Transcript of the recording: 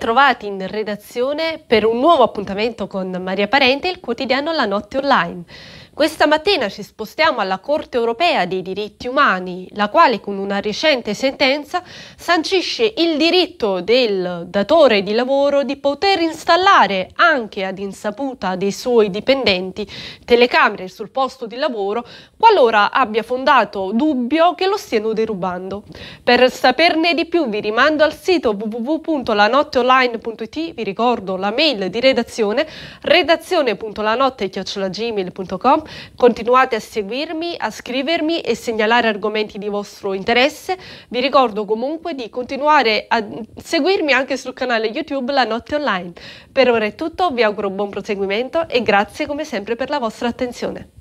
trovati in redazione per un nuovo appuntamento con Maria Parente, il quotidiano La Notte Online. Questa mattina ci spostiamo alla Corte europea dei diritti umani, la quale con una recente sentenza sancisce il diritto del datore di lavoro di poter installare anche ad insaputa dei suoi dipendenti telecamere sul posto di lavoro qualora abbia fondato dubbio che lo stiano derubando. Per saperne di più vi rimando al sito www.lanotteonline.it, vi ricordo la mail di redazione redazione.lanotte.gmail.com Continuate a seguirmi, a scrivermi e segnalare argomenti di vostro interesse. Vi ricordo comunque di continuare a seguirmi anche sul canale YouTube La Notte Online. Per ora è tutto, vi auguro buon proseguimento e grazie come sempre per la vostra attenzione.